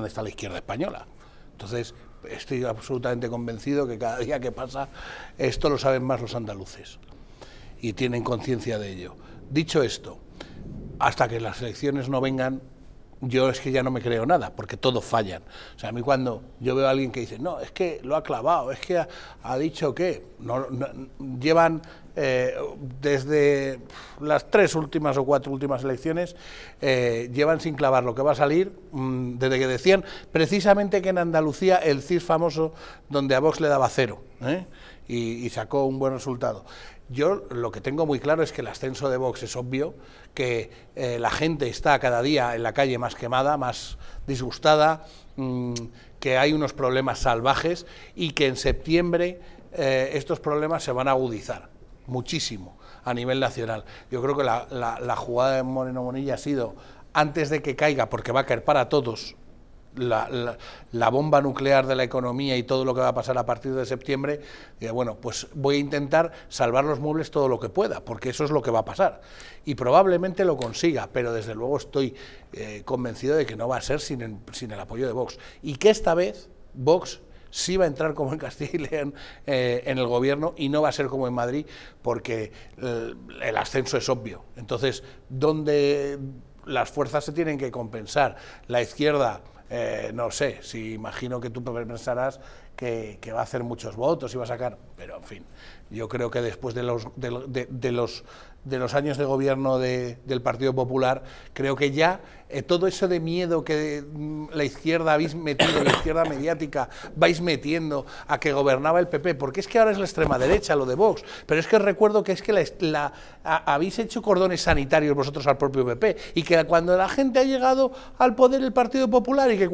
¿Dónde está la izquierda española. Entonces, estoy absolutamente convencido que cada día que pasa esto lo saben más los andaluces y tienen conciencia de ello. Dicho esto, hasta que las elecciones no vengan, yo es que ya no me creo nada, porque todos fallan. O sea, a mí cuando yo veo a alguien que dice, no, es que lo ha clavado, es que ha, dicho que, llevan eh, desde las tres últimas o cuatro últimas elecciones eh, llevan sin clavar lo que va a salir mm, desde que decían precisamente que en Andalucía el CIS famoso donde a Vox le daba cero ¿eh? y, sacó un buen resultado. Yo lo que tengo muy claro es que el ascenso de Vox es obvio, que la gente está cada día en la calle más quemada, más disgustada, mm, que hay unos problemas salvajes y que en septiembre estos problemas se van a agudizar muchísimo a nivel nacional. Yo creo que la, jugada de Moreno Monilla ha sido, antes de que caiga, porque va a caer para todos, la, bomba nuclear de la economía y todo lo que va a pasar a partir de septiembre, bueno, pues voy a intentar salvar los muebles todo lo que pueda, porque eso es lo que va a pasar. Y probablemente lo consiga, pero desde luego estoy eh, convencido de que no va a ser sin el, sin el apoyo de Vox. Y que esta vez Vox sí va a entrar como en Castilla y León eh, en el gobierno y no va a ser como en Madrid porque el, ascenso es obvio. Entonces, ¿dónde las fuerzas se tienen que compensar, la izquierda... Eh, no sé, si imagino que tú pensarás que, va a hacer muchos votos y va a sacar, pero en fin, yo creo que después de los, de los de los años de gobierno de, del Partido Popular, creo que ya eh, todo eso de miedo que mm, la izquierda habéis metido, la izquierda mediática vais metiendo a que gobernaba el PP, porque es que ahora es la extrema derecha lo de Vox, pero es que recuerdo que es que habéis hecho cordones sanitarios vosotros al propio PP y que cuando la gente ha llegado al poder el Partido Popular y que